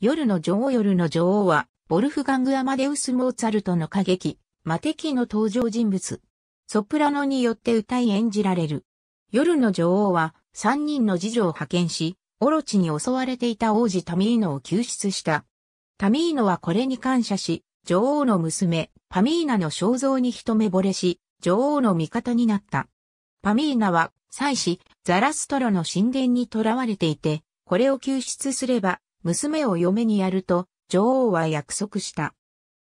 夜の女王夜の女王は、ボルフガング・アマデウス・モーツァルトの歌劇、魔キの登場人物。ソプラノによって歌い演じられる。夜の女王は、三人の次女を派遣し、オロチに襲われていた王子タミーノを救出した。タミーノはこれに感謝し、女王の娘、パミーナの肖像に一目惚れし、女王の味方になった。パミーナは、妻子、ザラストロの神殿に囚われていて、これを救出すれば、娘を嫁にやると、女王は約束した。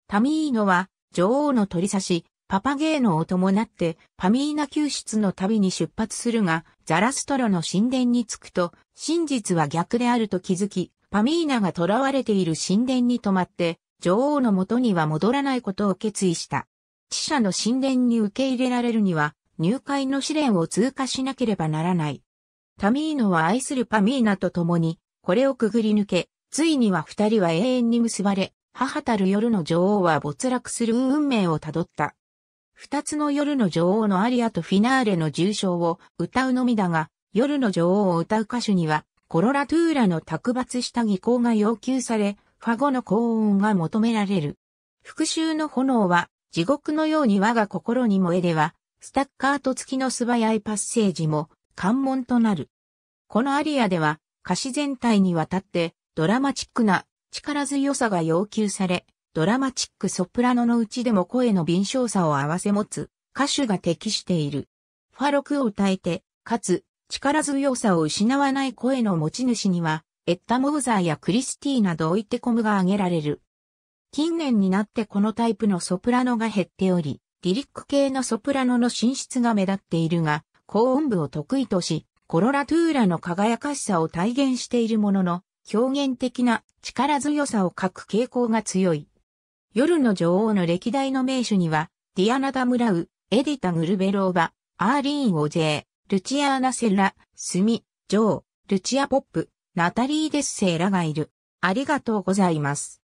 タミーノは、女王の取り差し、パパゲーノを伴って、パミーナ救出の旅に出発するが、ザラストロの神殿に着くと、真実は逆であると気づき、パミーナが囚われている神殿に泊まって、女王の元には戻らないことを決意した。死者の神殿に受け入れられるには、入会の試練を通過しなければならない。タミーノは愛するパミーナと共に、これをくぐり抜け、ついには二人は永遠に結ばれ、母たる夜の女王は没落する運命をたどった。二つの夜の女王のアリアとフィナーレの重賞を歌うのみだが、夜の女王を歌う歌手には、コロラトゥーラの卓抜した技巧が要求され、ファゴの高音が求められる。復讐の炎は、地獄のように我が心に燃えでは、スタッカート付きの素早いパッセージも、関門となる。このアリアでは、歌詞全体にわたってドラマチックな力強さが要求され、ドラマチックソプラノのうちでも声の敏捷さを合わせ持つ歌手が適している。ファロクを歌えて、かつ力強さを失わない声の持ち主には、エッタ・モーザーやクリスティーどドイテコムが挙げられる。近年になってこのタイプのソプラノが減っており、ディリック系のソプラノの進出が目立っているが、高音部を得意とし、コロラトゥーラの輝かしさを体現しているものの、表現的な力強さを欠く傾向が強い。夜の女王の歴代の名手には、ディアナ・ダムラウ、エディタ・グルベローバ、アーリーン・オジェー、ルチアーナ・セラ、スミ、ジョー、ルチア・ポップ、ナタリー・デッセイらがいる。ありがとうございます。